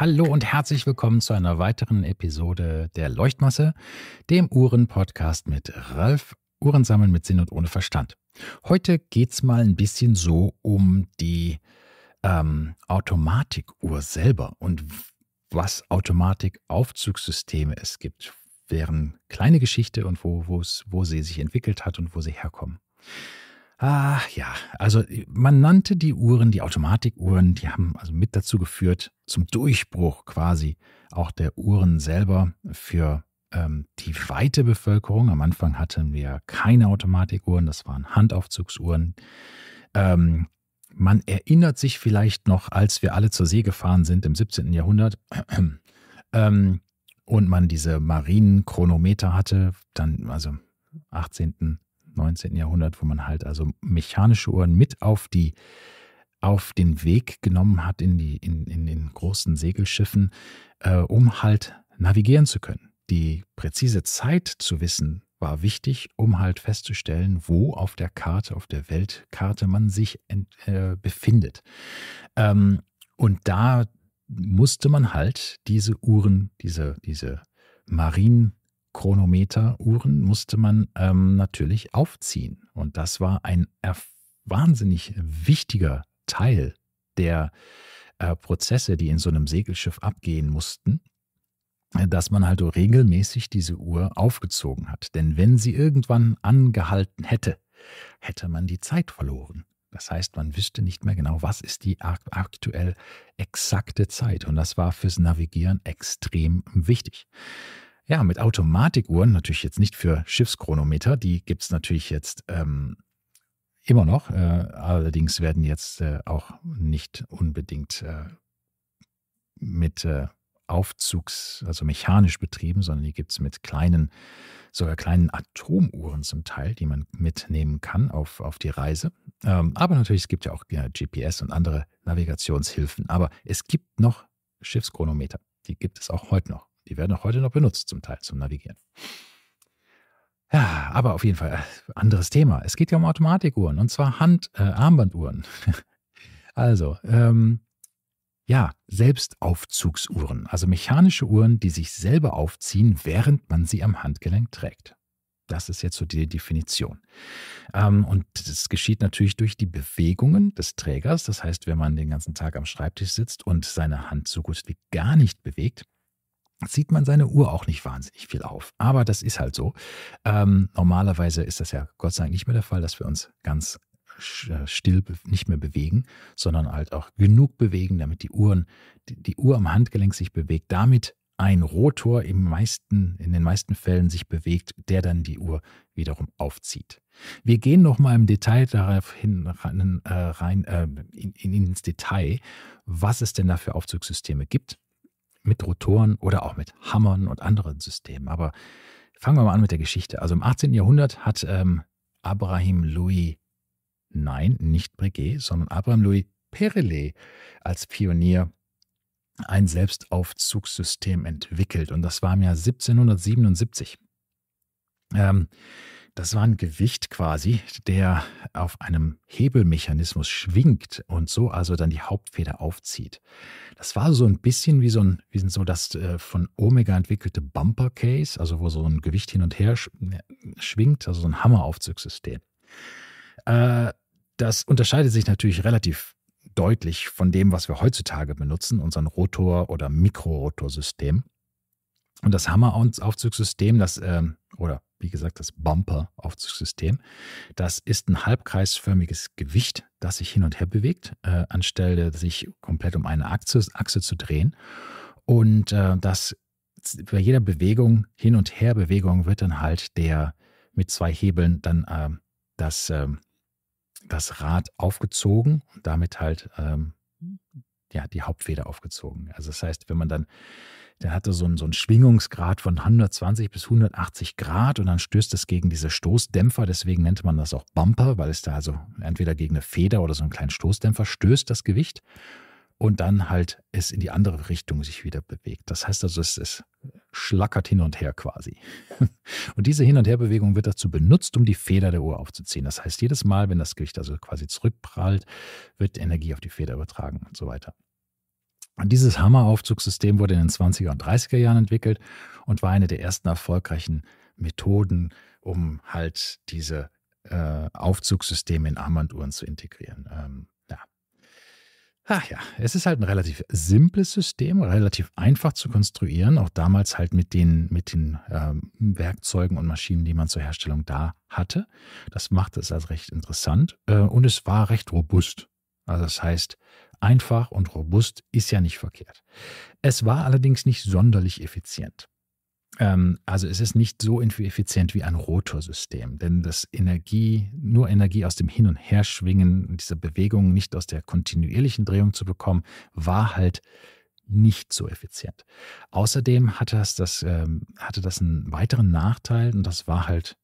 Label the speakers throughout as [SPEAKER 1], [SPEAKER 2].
[SPEAKER 1] Hallo und herzlich willkommen zu einer weiteren Episode der Leuchtmasse, dem Uhren-Podcast mit Ralf Uhren sammeln mit Sinn und ohne Verstand. Heute geht es mal ein bisschen so um die ähm, Automatikuhr selber und was Automatikaufzugssysteme es gibt, deren kleine Geschichte und wo, wo sie sich entwickelt hat und wo sie herkommen. Ah ja, also man nannte die Uhren, die Automatikuhren, die haben also mit dazu geführt, zum Durchbruch quasi auch der Uhren selber für ähm, die weite Bevölkerung. Am Anfang hatten wir keine Automatikuhren, das waren Handaufzugsuhren. Ähm, man erinnert sich vielleicht noch, als wir alle zur See gefahren sind im 17. Jahrhundert, ähm, und man diese Marienchronometer hatte, dann also 18. 19. Jahrhundert, wo man halt also mechanische Uhren mit auf die auf den Weg genommen hat in, die, in, in den großen Segelschiffen, äh, um halt navigieren zu können. Die präzise Zeit zu wissen war wichtig, um halt festzustellen, wo auf der Karte, auf der Weltkarte man sich ent, äh, befindet. Ähm, und da musste man halt diese Uhren, diese, diese Marien, Chronometeruhren musste man ähm, natürlich aufziehen. Und das war ein wahnsinnig wichtiger Teil der äh, Prozesse, die in so einem Segelschiff abgehen mussten, äh, dass man halt regelmäßig diese Uhr aufgezogen hat. Denn wenn sie irgendwann angehalten hätte, hätte man die Zeit verloren. Das heißt, man wüsste nicht mehr genau, was ist die aktuell exakte Zeit. Und das war fürs Navigieren extrem wichtig. Ja, mit Automatikuhren, natürlich jetzt nicht für Schiffschronometer, die gibt es natürlich jetzt ähm, immer noch. Äh, allerdings werden jetzt äh, auch nicht unbedingt äh, mit äh, Aufzugs, also mechanisch betrieben, sondern die gibt es mit kleinen, sogar kleinen Atomuhren zum Teil, die man mitnehmen kann auf, auf die Reise. Ähm, aber natürlich, es gibt ja auch ja, GPS und andere Navigationshilfen. Aber es gibt noch Schiffschronometer. Die gibt es auch heute noch. Die werden auch heute noch benutzt, zum Teil zum Navigieren. Ja, aber auf jeden Fall, äh, anderes Thema. Es geht ja um Automatikuhren und zwar Hand, äh, Armbanduhren. also, ähm, ja, Selbstaufzugsuhren, also mechanische Uhren, die sich selber aufziehen, während man sie am Handgelenk trägt. Das ist jetzt so die Definition. Ähm, und das geschieht natürlich durch die Bewegungen des Trägers. Das heißt, wenn man den ganzen Tag am Schreibtisch sitzt und seine Hand so gut wie gar nicht bewegt, sieht man seine Uhr auch nicht wahnsinnig viel auf. Aber das ist halt so. Ähm, normalerweise ist das ja Gott sei Dank nicht mehr der Fall, dass wir uns ganz äh, still nicht mehr bewegen, sondern halt auch genug bewegen, damit die Uhren, die, die Uhr am Handgelenk sich bewegt, damit ein Rotor im meisten, in den meisten Fällen sich bewegt, der dann die Uhr wiederum aufzieht. Wir gehen nochmal im Detail darauf hin, äh, rein, äh, in, in, ins Detail, was es denn da für Aufzugssysteme gibt mit Rotoren oder auch mit Hammern und anderen Systemen. Aber fangen wir mal an mit der Geschichte. Also im 18. Jahrhundert hat ähm, Abraham Louis, nein, nicht Breguet, sondern Abraham Louis Perelet als Pionier ein Selbstaufzugssystem entwickelt. Und das war im Jahr 1777. Ähm, das war ein Gewicht quasi, der auf einem Hebelmechanismus schwingt und so also dann die Hauptfeder aufzieht. Das war so ein bisschen wie so ein, wie so das äh, von Omega entwickelte Bumper Case, also wo so ein Gewicht hin und her äh, schwingt, also so ein Hammeraufzugssystem. Äh, das unterscheidet sich natürlich relativ deutlich von dem, was wir heutzutage benutzen, unseren Rotor- oder Mikrorotorsystem. Und das Hammer-Aufzugssystem, das, äh, oder wie gesagt, das Bumper-Aufzugssystem. Das ist ein halbkreisförmiges Gewicht, das sich hin und her bewegt, äh, anstelle sich komplett um eine Achse, Achse zu drehen. Und äh, das bei jeder Bewegung, Hin- und Her-Bewegung, wird dann halt der mit zwei Hebeln dann äh, das, ähm, das Rad aufgezogen und damit halt ähm, ja, die Hauptfeder aufgezogen. Also das heißt, wenn man dann der hatte so einen, so einen Schwingungsgrad von 120 bis 180 Grad und dann stößt es gegen diese Stoßdämpfer, deswegen nennt man das auch Bumper, weil es da also entweder gegen eine Feder oder so einen kleinen Stoßdämpfer stößt, das Gewicht. Und dann halt es in die andere Richtung sich wieder bewegt. Das heißt also, es, es schlackert hin und her quasi. Und diese Hin- und Herbewegung wird dazu benutzt, um die Feder der Uhr aufzuziehen. Das heißt, jedes Mal, wenn das Gewicht also quasi zurückprallt, wird Energie auf die Feder übertragen und so weiter. Dieses Hammeraufzugssystem wurde in den 20er und 30er Jahren entwickelt und war eine der ersten erfolgreichen Methoden, um halt diese äh, Aufzugssysteme in Armbanduhren zu integrieren. Ähm, Ach ja, es ist halt ein relativ simples System, relativ einfach zu konstruieren, auch damals halt mit den, mit den ähm, Werkzeugen und Maschinen, die man zur Herstellung da hatte. Das machte es also recht interessant äh, und es war recht robust. Also das heißt, einfach und robust ist ja nicht verkehrt. Es war allerdings nicht sonderlich effizient. Ähm, also es ist nicht so effizient wie ein Rotorsystem, denn das Energie, nur Energie aus dem Hin- und Herschwingen, dieser Bewegung nicht aus der kontinuierlichen Drehung zu bekommen, war halt nicht so effizient. Außerdem hatte das, das, ähm, hatte das einen weiteren Nachteil und das war halt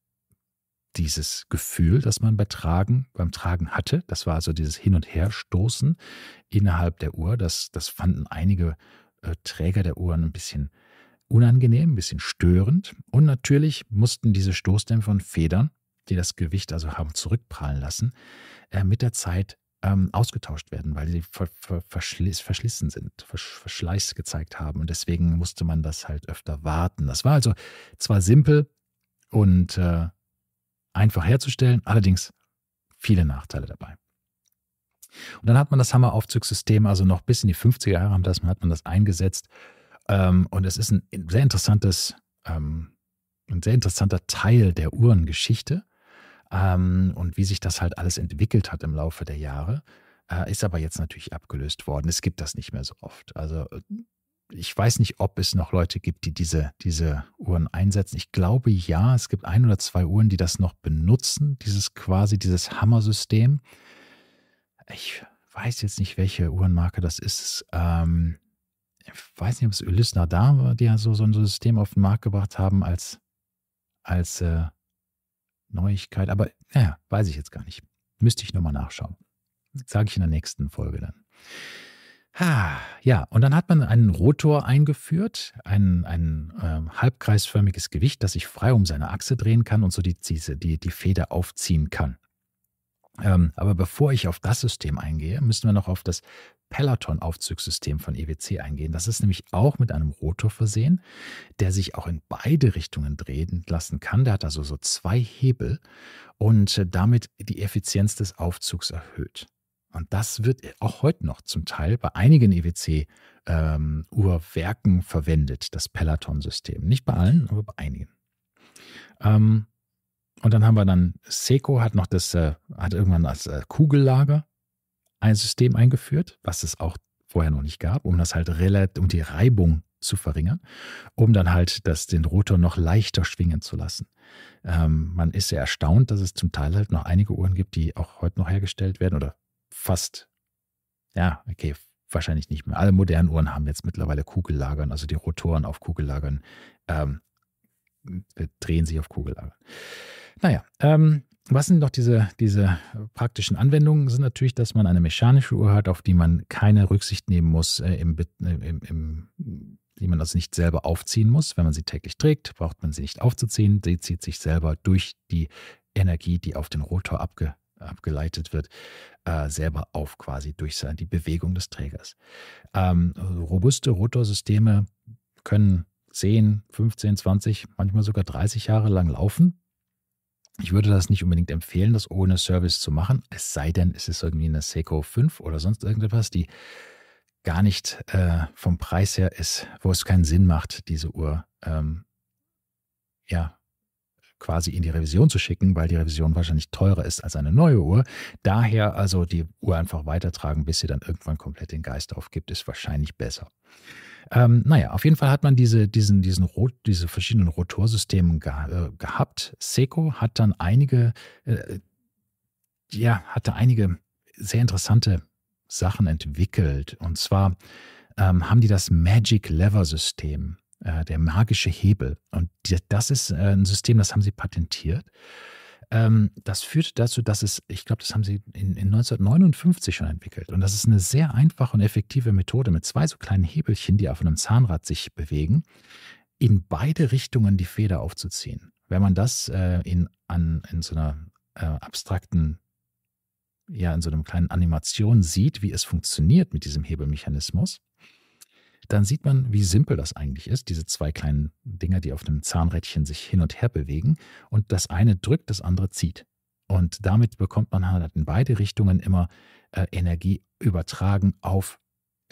[SPEAKER 1] dieses Gefühl, das man bei Tragen, beim Tragen hatte. Das war also dieses Hin- und Herstoßen innerhalb der Uhr. Das, das fanden einige äh, Träger der Uhren ein bisschen unangenehm, ein bisschen störend. Und natürlich mussten diese Stoßdämpfer und Federn, die das Gewicht also haben zurückprallen lassen, äh, mit der Zeit ähm, ausgetauscht werden, weil sie ver, ver verschliss, verschlissen sind, Versch Verschleiß gezeigt haben. Und deswegen musste man das halt öfter warten. Das war also zwar simpel und äh, einfach herzustellen, allerdings viele Nachteile dabei. Und dann hat man das Hammeraufzugssystem, also noch bis in die 50er Jahre haben das, hat man das eingesetzt. Ähm, und es ist ein sehr interessantes, ähm, ein sehr interessanter Teil der Uhrengeschichte ähm, und wie sich das halt alles entwickelt hat im Laufe der Jahre. Äh, ist aber jetzt natürlich abgelöst worden. Es gibt das nicht mehr so oft. Also äh, ich weiß nicht, ob es noch Leute gibt, die diese, diese Uhren einsetzen. Ich glaube ja, es gibt ein oder zwei Uhren, die das noch benutzen, dieses quasi, dieses Hammersystem. Ich weiß jetzt nicht, welche Uhrenmarke das ist. Ähm, ich weiß nicht, ob es Ulysse Nardin war, die ja so, so ein System auf den Markt gebracht haben als, als äh, Neuigkeit. Aber naja, weiß ich jetzt gar nicht. Müsste ich nochmal nachschauen. Sage ich in der nächsten Folge dann. Ja, und dann hat man einen Rotor eingeführt, ein, ein äh, halbkreisförmiges Gewicht, das sich frei um seine Achse drehen kann und so die, die, die Feder aufziehen kann. Ähm, aber bevor ich auf das System eingehe, müssen wir noch auf das Peloton-Aufzugssystem von EWC eingehen. Das ist nämlich auch mit einem Rotor versehen, der sich auch in beide Richtungen drehen lassen kann. Der hat also so zwei Hebel und äh, damit die Effizienz des Aufzugs erhöht. Und das wird auch heute noch zum Teil bei einigen EWC-Uhrwerken ähm, verwendet, das Peloton-System. Nicht bei allen, aber bei einigen. Ähm, und dann haben wir dann, Seiko hat noch das, äh, hat irgendwann als äh, Kugellager ein System eingeführt, was es auch vorher noch nicht gab, um das halt relativ, um die Reibung zu verringern, um dann halt das, den Rotor noch leichter schwingen zu lassen. Ähm, man ist sehr erstaunt, dass es zum Teil halt noch einige Uhren gibt, die auch heute noch hergestellt werden oder fast, ja, okay, wahrscheinlich nicht mehr. Alle modernen Uhren haben jetzt mittlerweile Kugellagern, also die Rotoren auf Kugellagern ähm, drehen sich auf Kugellagern. Naja, ähm, was sind noch diese, diese praktischen Anwendungen? Sind natürlich, dass man eine mechanische Uhr hat, auf die man keine Rücksicht nehmen muss, äh, im, äh, im, im, die man also nicht selber aufziehen muss. Wenn man sie täglich trägt, braucht man sie nicht aufzuziehen. Sie zieht sich selber durch die Energie, die auf den Rotor abge, abgeleitet wird, äh, selber auf quasi durch die Bewegung des Trägers. Ähm, robuste Rotorsysteme können 10, 15, 20, manchmal sogar 30 Jahre lang laufen. Ich würde das nicht unbedingt empfehlen, das ohne Service zu machen, es sei denn, es ist irgendwie eine Seiko 5 oder sonst irgendetwas, die gar nicht äh, vom Preis her ist, wo es keinen Sinn macht, diese Uhr ähm, ja, quasi in die Revision zu schicken, weil die Revision wahrscheinlich teurer ist als eine neue Uhr. Daher also die Uhr einfach weitertragen, bis sie dann irgendwann komplett den Geist aufgibt, ist wahrscheinlich besser. Ähm, naja, auf jeden Fall hat man diese, diesen, diesen Rot, diese verschiedenen Rotorsystemen ge äh, gehabt. Seco hat dann einige, äh, ja, hatte einige sehr interessante Sachen entwickelt. Und zwar ähm, haben die das Magic Lever System äh, der magische Hebel. Und das ist äh, ein System, das haben sie patentiert. Ähm, das führt dazu, dass es, ich glaube, das haben sie in, in 1959 schon entwickelt. Und das ist eine sehr einfache und effektive Methode mit zwei so kleinen Hebelchen, die auf einem Zahnrad sich bewegen, in beide Richtungen die Feder aufzuziehen. Wenn man das äh, in, an, in so einer äh, abstrakten ja in so einem kleinen Animation sieht, wie es funktioniert mit diesem Hebelmechanismus, dann sieht man, wie simpel das eigentlich ist, diese zwei kleinen Dinger, die auf dem Zahnrädchen sich hin und her bewegen und das eine drückt, das andere zieht. Und damit bekommt man halt in beide Richtungen immer äh, Energie übertragen auf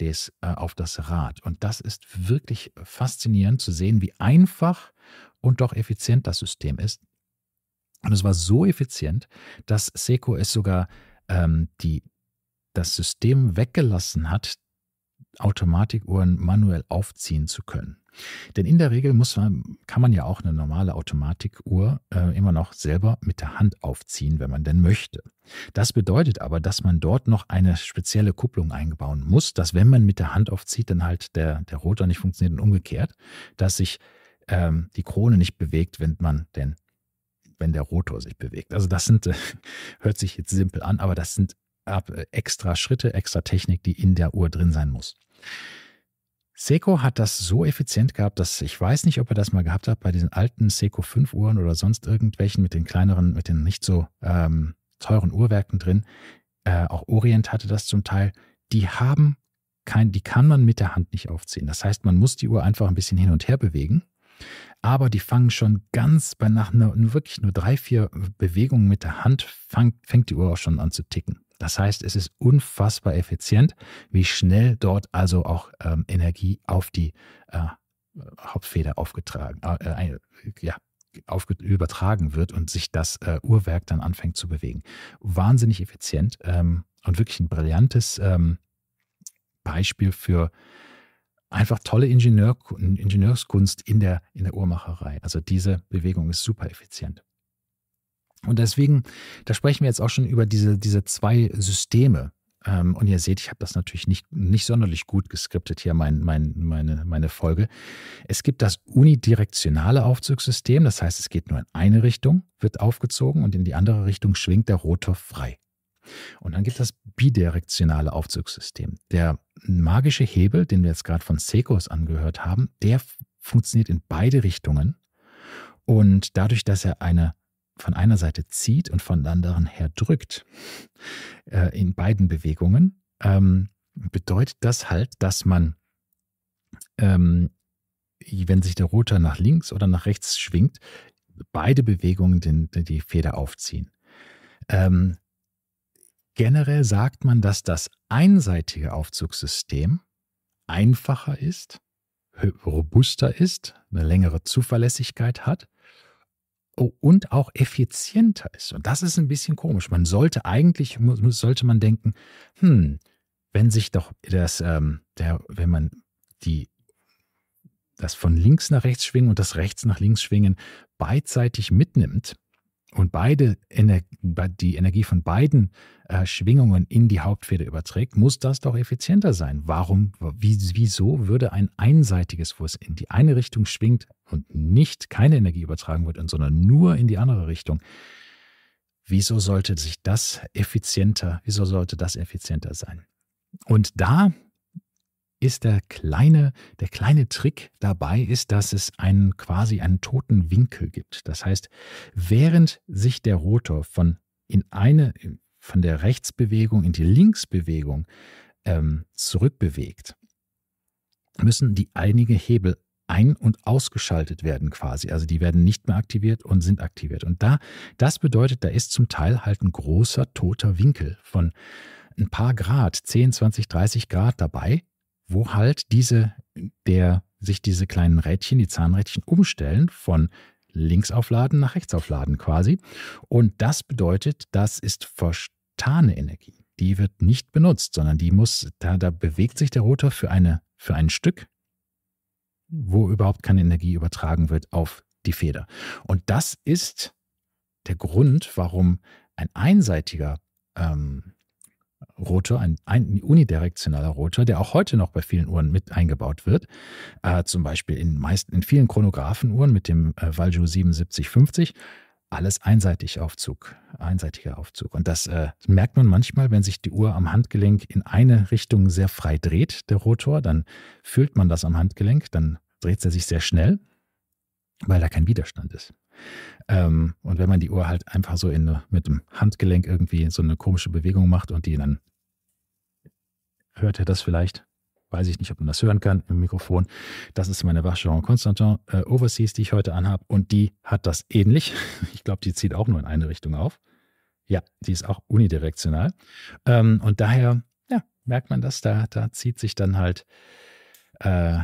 [SPEAKER 1] des, äh, auf das Rad. Und das ist wirklich faszinierend zu sehen, wie einfach und doch effizient das System ist. Und es war so effizient, dass Seco es sogar ähm, die, das System weggelassen hat, Automatikuhren manuell aufziehen zu können. Denn in der Regel muss man, kann man ja auch eine normale Automatikuhr äh, immer noch selber mit der Hand aufziehen, wenn man denn möchte. Das bedeutet aber, dass man dort noch eine spezielle Kupplung einbauen muss, dass wenn man mit der Hand aufzieht, dann halt der, der Rotor nicht funktioniert und umgekehrt, dass sich ähm, die Krone nicht bewegt, wenn man denn wenn der Rotor sich bewegt. Also das sind, äh, hört sich jetzt simpel an, aber das sind ab, äh, extra Schritte, extra Technik, die in der Uhr drin sein muss. Seiko hat das so effizient gehabt, dass ich weiß nicht, ob er das mal gehabt hat bei diesen alten Seiko 5 Uhren oder sonst irgendwelchen mit den kleineren, mit den nicht so ähm, teuren Uhrwerken drin. Äh, auch Orient hatte das zum Teil. Die haben kein, die kann man mit der Hand nicht aufziehen. Das heißt, man muss die Uhr einfach ein bisschen hin und her bewegen. Aber die fangen schon ganz bei nach nur, wirklich nur drei, vier Bewegungen mit der Hand, fang, fängt die Uhr auch schon an zu ticken. Das heißt, es ist unfassbar effizient, wie schnell dort also auch ähm, Energie auf die äh, Hauptfeder aufgetragen, äh, äh ja, auf, übertragen wird und sich das äh, Uhrwerk dann anfängt zu bewegen. Wahnsinnig effizient ähm, und wirklich ein brillantes ähm, Beispiel für einfach tolle Ingenieur, Ingenieurskunst in der, in der Uhrmacherei. Also diese Bewegung ist super effizient. Und deswegen, da sprechen wir jetzt auch schon über diese, diese zwei Systeme. Ähm, und ihr seht, ich habe das natürlich nicht, nicht sonderlich gut geskriptet hier, mein, mein, meine, meine Folge. Es gibt das unidirektionale Aufzugssystem, das heißt, es geht nur in eine Richtung, wird aufgezogen und in die andere Richtung schwingt der Rotor frei. Und dann gibt es das bidirektionale Aufzugssystem. Der magische Hebel, den wir jetzt gerade von Sekos angehört haben, der funktioniert in beide Richtungen. Und dadurch, dass er eine von einer Seite zieht und von der anderen her drückt, äh, in beiden Bewegungen, ähm, bedeutet das halt, dass man, ähm, wenn sich der Rotor nach links oder nach rechts schwingt, beide Bewegungen den, die Feder aufziehen. Ähm, generell sagt man, dass das einseitige Aufzugssystem einfacher ist, robuster ist, eine längere Zuverlässigkeit hat Oh, und auch effizienter ist. Und das ist ein bisschen komisch. Man sollte eigentlich, sollte man denken, hm, wenn sich doch das, ähm, der, wenn man die, das von links nach rechts schwingen und das rechts nach links schwingen beidseitig mitnimmt, und beide Ener die Energie von beiden äh, Schwingungen in die Hauptfeder überträgt, muss das doch effizienter sein. Warum, wieso würde ein einseitiges, wo es in die eine Richtung schwingt und nicht keine Energie übertragen wird, sondern nur in die andere Richtung, wieso sollte sich das effizienter, wieso sollte das effizienter sein? Und da ist der kleine, der kleine Trick dabei ist, dass es einen quasi einen toten Winkel gibt. Das heißt, während sich der Rotor von in eine von der Rechtsbewegung in die Linksbewegung ähm, zurückbewegt, müssen die einige Hebel ein- und ausgeschaltet werden quasi. Also die werden nicht mehr aktiviert und sind aktiviert. Und da, das bedeutet, da ist zum Teil halt ein großer toter Winkel von ein paar Grad, 10, 20, 30 Grad dabei, wo halt diese, der sich diese kleinen Rädchen, die Zahnrädchen umstellen von links aufladen nach rechts aufladen quasi. Und das bedeutet, das ist verstane Energie. Die wird nicht benutzt, sondern die muss, da, da bewegt sich der Rotor für, eine, für ein Stück, wo überhaupt keine Energie übertragen wird auf die Feder. Und das ist der Grund, warum ein einseitiger ähm, Rotor, ein, ein, unidirektionaler Rotor, der auch heute noch bei vielen Uhren mit eingebaut wird. Äh, zum Beispiel in, meist, in vielen Chronographenuhren mit dem äh, Valjoux 7750. Alles einseitig Aufzug, einseitiger Aufzug. Und das äh, merkt man manchmal, wenn sich die Uhr am Handgelenk in eine Richtung sehr frei dreht, der Rotor, dann fühlt man das am Handgelenk, dann dreht er sich sehr schnell weil da kein Widerstand ist. Ähm, und wenn man die Uhr halt einfach so in, mit dem Handgelenk irgendwie so eine komische Bewegung macht und die dann hört er das vielleicht, weiß ich nicht, ob man das hören kann im Mikrofon. Das ist meine Vacheron Constantin äh, Overseas, die ich heute anhabe und die hat das ähnlich. Ich glaube, die zieht auch nur in eine Richtung auf. Ja, die ist auch unidirektional. Ähm, und daher ja, merkt man das, da, da zieht sich dann halt äh,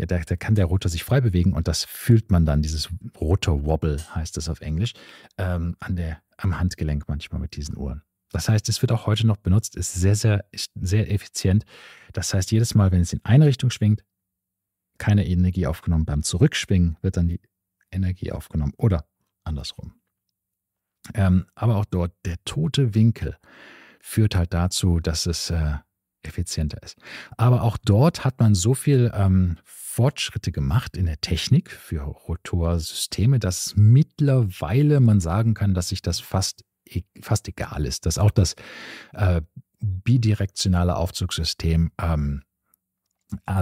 [SPEAKER 1] ja, da, da, kann der Rotor sich frei bewegen und das fühlt man dann, dieses Rotor-Wobble heißt das auf Englisch, ähm, an der, am Handgelenk manchmal mit diesen Uhren. Das heißt, es wird auch heute noch benutzt, ist sehr, sehr, sehr effizient. Das heißt, jedes Mal, wenn es in eine Richtung schwingt, keine Energie aufgenommen. Beim Zurückschwingen wird dann die Energie aufgenommen oder andersrum. Ähm, aber auch dort, der tote Winkel führt halt dazu, dass es äh, effizienter ist. Aber auch dort hat man so viel ähm, Fortschritte gemacht in der Technik für Rotorsysteme, dass mittlerweile man sagen kann, dass sich das fast, e, fast egal ist, dass auch das äh, bidirektionale Aufzugssystem ähm,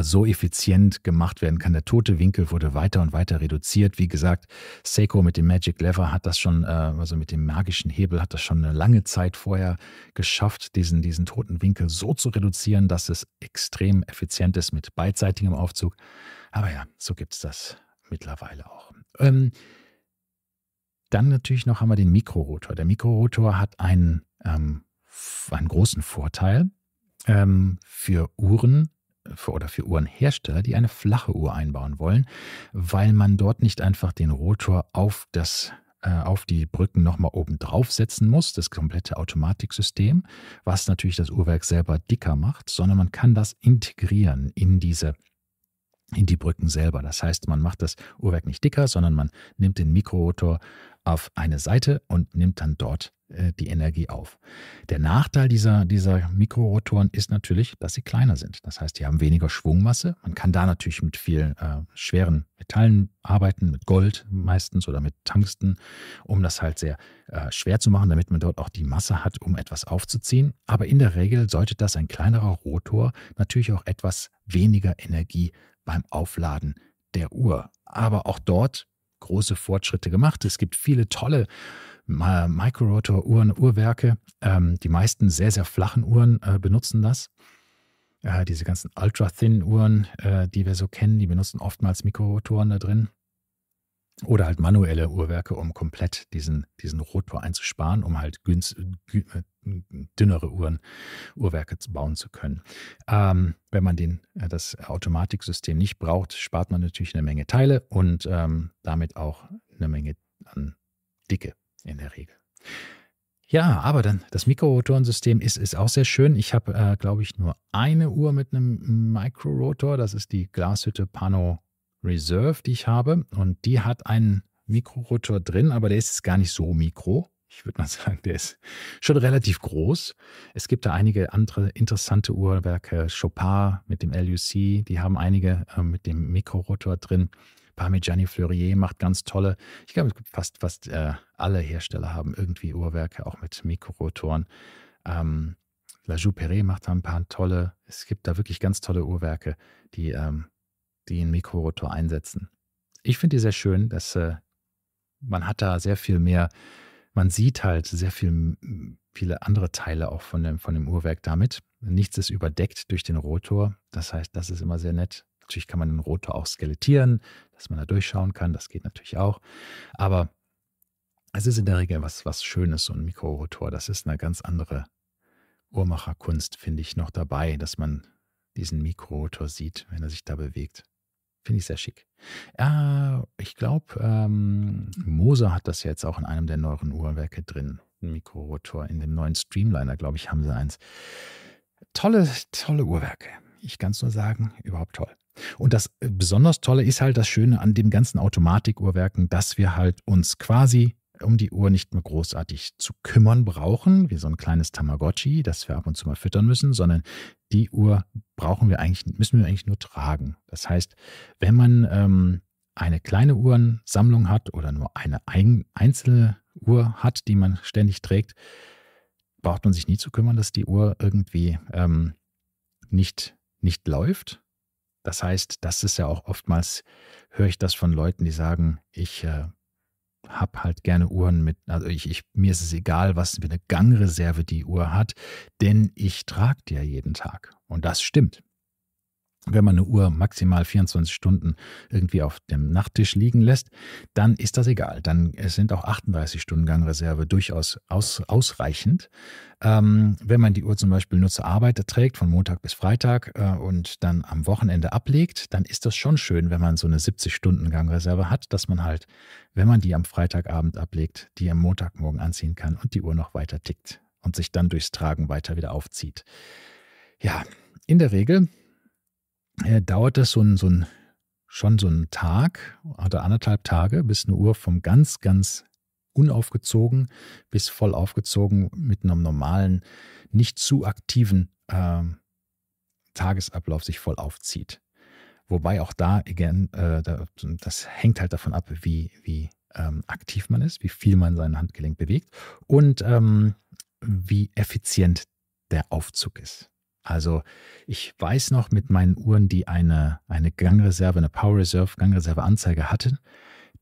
[SPEAKER 1] so effizient gemacht werden kann. Der tote Winkel wurde weiter und weiter reduziert. Wie gesagt, Seiko mit dem Magic Lever hat das schon, äh, also mit dem magischen Hebel, hat das schon eine lange Zeit vorher geschafft, diesen, diesen toten Winkel so zu reduzieren, dass es extrem effizient ist mit beidseitigem Aufzug. Aber ja, so gibt es das mittlerweile auch. Ähm, dann natürlich noch haben wir den Mikrorotor. Der Mikrorotor hat einen, ähm, einen großen Vorteil. Ähm, für Uhren für oder für Uhrenhersteller, die eine flache Uhr einbauen wollen, weil man dort nicht einfach den Rotor auf das äh, auf die Brücken nochmal oben drauf setzen muss, das komplette Automatiksystem, was natürlich das Uhrwerk selber dicker macht, sondern man kann das integrieren in diese in die Brücken selber. Das heißt, man macht das Uhrwerk nicht dicker, sondern man nimmt den Mikrorotor auf eine Seite und nimmt dann dort äh, die Energie auf. Der Nachteil dieser, dieser Mikrorotoren ist natürlich, dass sie kleiner sind. Das heißt, die haben weniger Schwungmasse. Man kann da natürlich mit vielen äh, schweren Metallen arbeiten, mit Gold meistens oder mit Tangsten, um das halt sehr äh, schwer zu machen, damit man dort auch die Masse hat, um etwas aufzuziehen. Aber in der Regel sollte das ein kleinerer Rotor natürlich auch etwas weniger Energie beim Aufladen der Uhr. Aber auch dort große Fortschritte gemacht. Es gibt viele tolle Microrotor-Uhren, Uhrwerke. Ähm, die meisten sehr, sehr flachen Uhren äh, benutzen das. Äh, diese ganzen Ultra-Thin-Uhren, äh, die wir so kennen, die benutzen oftmals Mikrorotoren da drin. Oder halt manuelle Uhrwerke, um komplett diesen, diesen Rotor einzusparen, um halt günst, äh, dünnere Uhren, Uhrwerke bauen zu können. Ähm, wenn man den, äh, das Automatiksystem nicht braucht, spart man natürlich eine Menge Teile und ähm, damit auch eine Menge an Dicke in der Regel. Ja, aber dann das Mikrorotorensystem ist, ist auch sehr schön. Ich habe, äh, glaube ich, nur eine Uhr mit einem Mikrorotor. Das ist die Glashütte Pano Reserve, die ich habe. Und die hat einen Mikrorotor drin, aber der ist gar nicht so mikro ich würde mal sagen, der ist schon relativ groß. Es gibt da einige andere interessante Uhrwerke. Chopin mit dem LUC, die haben einige äh, mit dem Mikrorotor drin. Parmigiani Fleurier macht ganz tolle. Ich glaube, fast, fast äh, alle Hersteller haben irgendwie Uhrwerke, auch mit Mikrorotoren. Ähm, La Jouperet macht da ein paar tolle. Es gibt da wirklich ganz tolle Uhrwerke, die, ähm, die einen Mikrorotor einsetzen. Ich finde die sehr schön, dass äh, man hat da sehr viel mehr man sieht halt sehr viel, viele andere Teile auch von dem, von dem Uhrwerk damit. Nichts ist überdeckt durch den Rotor. Das heißt, das ist immer sehr nett. Natürlich kann man den Rotor auch skelettieren, dass man da durchschauen kann. Das geht natürlich auch. Aber es ist in der Regel was, was Schönes, so ein Mikrorotor. Das ist eine ganz andere Uhrmacherkunst, finde ich, noch dabei, dass man diesen Mikrorotor sieht, wenn er sich da bewegt. Finde ich sehr schick. Ja, äh, ich glaube, ähm, Moser hat das jetzt auch in einem der neueren Uhrwerke drin. Mikrorotor. In dem neuen Streamliner, glaube ich, haben sie eins. Tolle, tolle Uhrwerke. Ich kann es nur sagen, überhaupt toll. Und das äh, besonders Tolle ist halt das Schöne an den ganzen Automatikuhrwerken, dass wir halt uns quasi um die Uhr nicht mehr großartig zu kümmern brauchen, wie so ein kleines Tamagotchi, das wir ab und zu mal füttern müssen, sondern die Uhr brauchen wir eigentlich, müssen wir eigentlich nur tragen. Das heißt, wenn man ähm, eine kleine Uhrensammlung hat oder nur eine ein, einzelne Uhr hat, die man ständig trägt, braucht man sich nie zu kümmern, dass die Uhr irgendwie ähm, nicht, nicht läuft. Das heißt, das ist ja auch oftmals, höre ich das von Leuten, die sagen, ich äh, habe halt gerne Uhren mit, also ich, ich, mir ist es egal, was für eine Gangreserve die Uhr hat, denn ich trage die ja jeden Tag. Und das stimmt wenn man eine Uhr maximal 24 Stunden irgendwie auf dem Nachttisch liegen lässt, dann ist das egal. Dann sind auch 38 Stunden Gangreserve durchaus aus, ausreichend. Ähm, wenn man die Uhr zum Beispiel nur zur Arbeit trägt, von Montag bis Freitag äh, und dann am Wochenende ablegt, dann ist das schon schön, wenn man so eine 70 Stunden Gangreserve hat, dass man halt, wenn man die am Freitagabend ablegt, die am Montagmorgen anziehen kann und die Uhr noch weiter tickt und sich dann durchs Tragen weiter wieder aufzieht. Ja, in der Regel äh, dauert das so ein, so ein, schon so einen Tag oder anderthalb Tage, bis eine Uhr vom ganz, ganz unaufgezogen bis voll aufgezogen mit einem normalen, nicht zu aktiven äh, Tagesablauf sich voll aufzieht. Wobei auch da, again, äh, das hängt halt davon ab, wie, wie ähm, aktiv man ist, wie viel man sein Handgelenk bewegt und ähm, wie effizient der Aufzug ist. Also ich weiß noch mit meinen Uhren, die eine, eine Gangreserve, eine Power Reserve Gangreserve Anzeige hatten,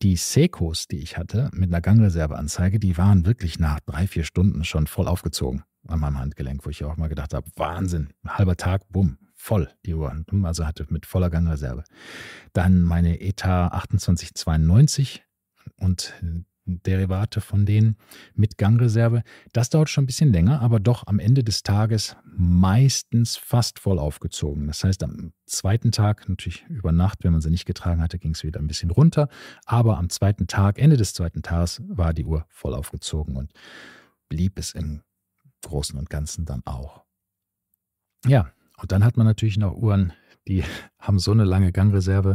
[SPEAKER 1] die Seikos, die ich hatte, mit einer Gangreserve Anzeige, die waren wirklich nach drei, vier Stunden schon voll aufgezogen an meinem Handgelenk, wo ich auch mal gedacht habe, Wahnsinn, ein halber Tag, bumm, voll die Uhren. Also hatte mit voller Gangreserve. Dann meine ETA 2892 und Derivate von denen mit Gangreserve. Das dauert schon ein bisschen länger, aber doch am Ende des Tages meistens fast voll aufgezogen. Das heißt, am zweiten Tag, natürlich über Nacht, wenn man sie nicht getragen hatte, ging es wieder ein bisschen runter. Aber am zweiten Tag, Ende des zweiten Tages, war die Uhr voll aufgezogen und blieb es im Großen und Ganzen dann auch. Ja, und dann hat man natürlich noch Uhren, die haben so eine lange Gangreserve.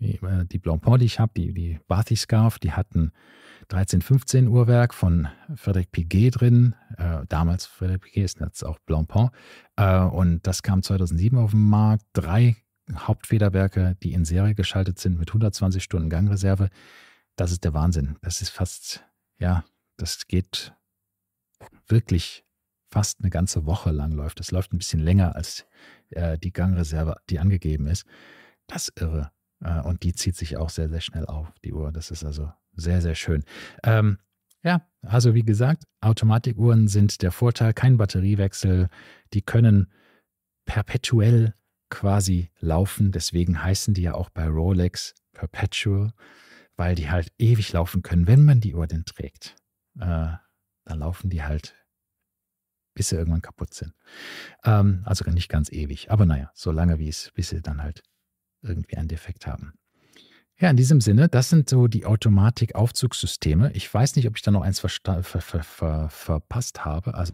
[SPEAKER 1] Die, äh, die Blancpain, die ich habe, die, die Barthy Scarf, die hatten 13, 15 Uhrwerk von Frederic Piguet drin. Äh, damals Frederic Piguet ist jetzt auch Blancpain. Äh, und das kam 2007 auf den Markt. Drei Hauptfederwerke, die in Serie geschaltet sind mit 120 Stunden Gangreserve. Das ist der Wahnsinn. Das ist fast, ja, das geht wirklich fast eine ganze Woche lang läuft. Das läuft ein bisschen länger als äh, die Gangreserve, die angegeben ist. Das ist irre. Äh, und die zieht sich auch sehr, sehr schnell auf, die Uhr. Das ist also sehr, sehr schön. Ähm, ja, also wie gesagt, Automatikuhren sind der Vorteil, kein Batteriewechsel. Die können perpetuell quasi laufen. Deswegen heißen die ja auch bei Rolex Perpetual, weil die halt ewig laufen können, wenn man die Uhr denn trägt. Äh, dann laufen die halt, bis sie irgendwann kaputt sind. Ähm, also nicht ganz ewig, aber naja, so lange wie es, bis sie dann halt irgendwie einen Defekt haben. Ja, in diesem Sinne, das sind so die Automatik-Aufzugssysteme. Ich weiß nicht, ob ich da noch eins ver ver ver verpasst habe. Also,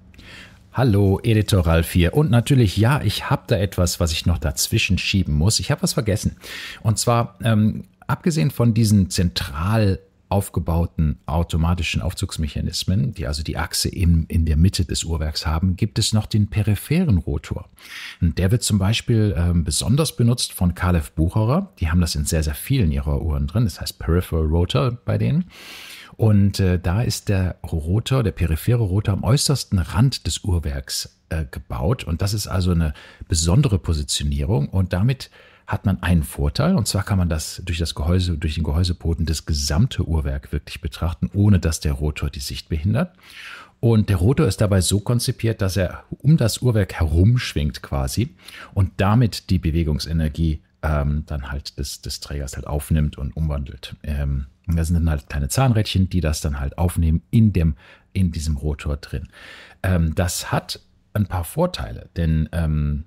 [SPEAKER 1] hallo, Editor Ralf hier. Und natürlich, ja, ich habe da etwas, was ich noch dazwischen schieben muss. Ich habe was vergessen. Und zwar, ähm, abgesehen von diesen zentral aufgebauten automatischen Aufzugsmechanismen, die also die Achse in, in der Mitte des Uhrwerks haben, gibt es noch den peripheren Rotor. Und der wird zum Beispiel äh, besonders benutzt von Kalev Bucherer. Die haben das in sehr, sehr vielen ihrer Uhren drin. Das heißt Peripheral Rotor bei denen. Und äh, da ist der Rotor, der periphere Rotor am äußersten Rand des Uhrwerks äh, gebaut. Und das ist also eine besondere Positionierung. Und damit hat man einen Vorteil, und zwar kann man das durch das Gehäuse, durch den Gehäuseboden das gesamte Uhrwerk wirklich betrachten, ohne dass der Rotor die Sicht behindert. Und der Rotor ist dabei so konzipiert, dass er um das Uhrwerk herumschwingt quasi und damit die Bewegungsenergie ähm, dann halt des, des Trägers halt aufnimmt und umwandelt. Ähm, da sind dann halt kleine Zahnrädchen, die das dann halt aufnehmen in, dem, in diesem Rotor drin. Ähm, das hat ein paar Vorteile, denn ähm,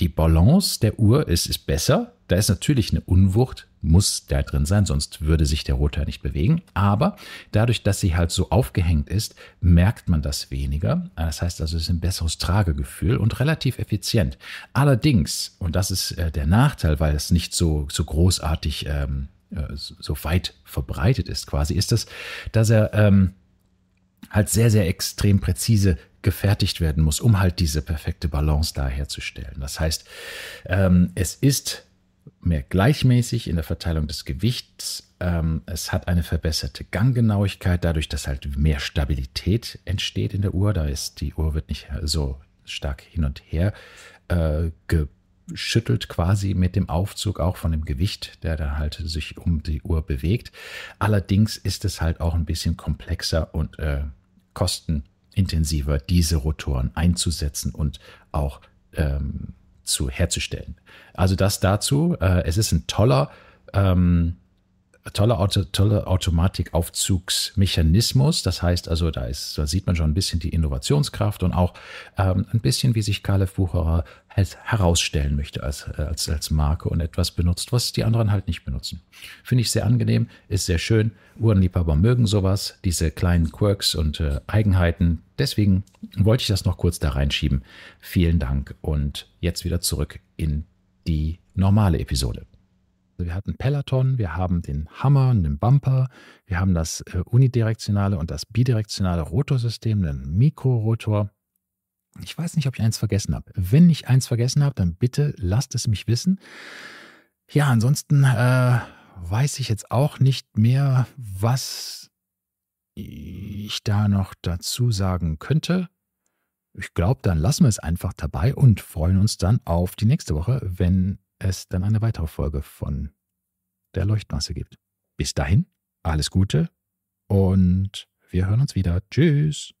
[SPEAKER 1] die Balance der Uhr ist, ist besser. Da ist natürlich eine Unwucht, muss da drin sein, sonst würde sich der Rotor nicht bewegen. Aber dadurch, dass sie halt so aufgehängt ist, merkt man das weniger. Das heißt also, es ist ein besseres Tragegefühl und relativ effizient. Allerdings, und das ist äh, der Nachteil, weil es nicht so, so großartig, ähm, äh, so weit verbreitet ist quasi, ist das, dass er... Ähm, halt sehr, sehr extrem präzise gefertigt werden muss, um halt diese perfekte Balance daherzustellen. Das heißt, ähm, es ist mehr gleichmäßig in der Verteilung des Gewichts. Ähm, es hat eine verbesserte Ganggenauigkeit, dadurch, dass halt mehr Stabilität entsteht in der Uhr. Da ist die Uhr wird nicht so stark hin und her äh, geschüttelt quasi mit dem Aufzug auch von dem Gewicht, der dann halt sich um die Uhr bewegt. Allerdings ist es halt auch ein bisschen komplexer und äh, kosten intensiver diese Rotoren einzusetzen und auch ähm, zu herzustellen. Also das dazu. Äh, es ist ein toller ähm, tolle, Auto, toller Automatikaufzugsmechanismus. Das heißt also, da, ist, da sieht man schon ein bisschen die Innovationskraft und auch ähm, ein bisschen, wie sich Kalef Bucherer halt herausstellen möchte als, äh, als, als Marke und etwas benutzt, was die anderen halt nicht benutzen. Finde ich sehr angenehm, ist sehr schön. Uhrenliebhaber mögen sowas, diese kleinen Quirks und äh, Eigenheiten. Deswegen wollte ich das noch kurz da reinschieben. Vielen Dank und jetzt wieder zurück in die normale Episode. Also Wir hatten Peloton, wir haben den Hammer und den Bumper, wir haben das äh, unidirektionale und das bidirektionale Rotorsystem, den Mikrorotor. Ich weiß nicht, ob ich eins vergessen habe. Wenn ich eins vergessen habe, dann bitte lasst es mich wissen. Ja, ansonsten äh, weiß ich jetzt auch nicht mehr, was ich da noch dazu sagen könnte. Ich glaube, dann lassen wir es einfach dabei und freuen uns dann auf die nächste Woche, wenn es dann eine weitere Folge von der Leuchtmasse gibt. Bis dahin, alles Gute und wir hören uns wieder. Tschüss.